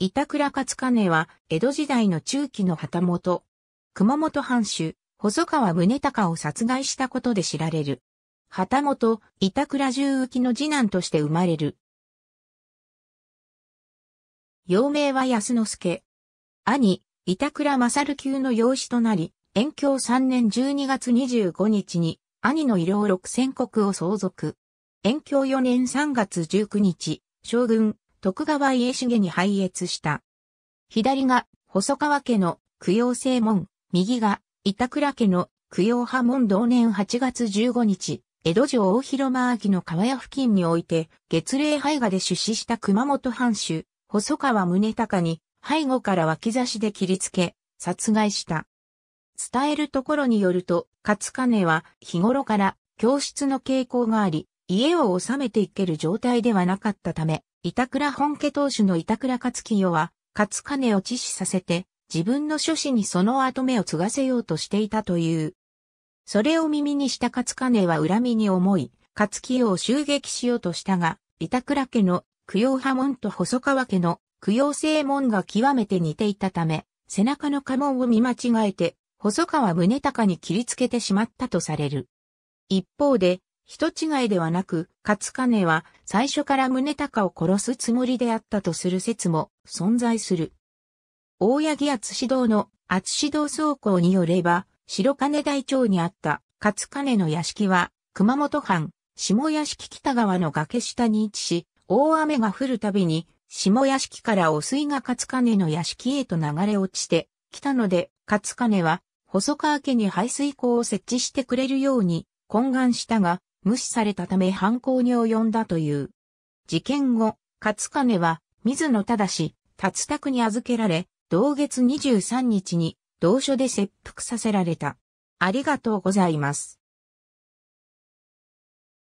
板倉勝金は、江戸時代の中期の旗本。熊本藩主、細川宗隆を殺害したことで知られる。旗本、板倉重浮の次男として生まれる。幼名は安之助。兄、板倉勝級の養子となり、延享3年12月25日に、兄の医療六千国を相続。延享4年3月19日、将軍、徳川家重に拝謁した。左が細川家の供養正門、右が板倉家の供養派門同年8月15日、江戸城大広間秋の川屋付近において、月齢廃画で出資した熊本藩主、細川宗隆に、背後から脇差しで切りつけ、殺害した。伝えるところによると、勝金は日頃から教室の傾向があり、家を治めていける状態ではなかったため、板倉本家当主の板倉勝清は、勝金を致死させて、自分の諸子にその後目を継がせようとしていたという。それを耳にした勝金は恨みに思い、勝清を襲撃しようとしたが、板倉家の供養派門と細川家の供養正門が極めて似ていたため、背中の家紋を見間違えて、細川宗隆に切りつけてしまったとされる。一方で、人違いではなく、勝金は最初から宗高を殺すつもりであったとする説も存在する。大八木厚志導の厚志導総校によれば、白金台町にあった勝金の屋敷は、熊本藩下屋敷北側の崖下に位置し、大雨が降るたびに、下屋敷から汚水が勝金の屋敷へと流れ落ちてきたので、勝金は細川家に排水口を設置してくれるように懇願したが、無視されたため犯行に及んだという。事件後、勝金は、水野正、達宅に預けられ、同月23日に、同所で切腹させられた。ありがとうございます。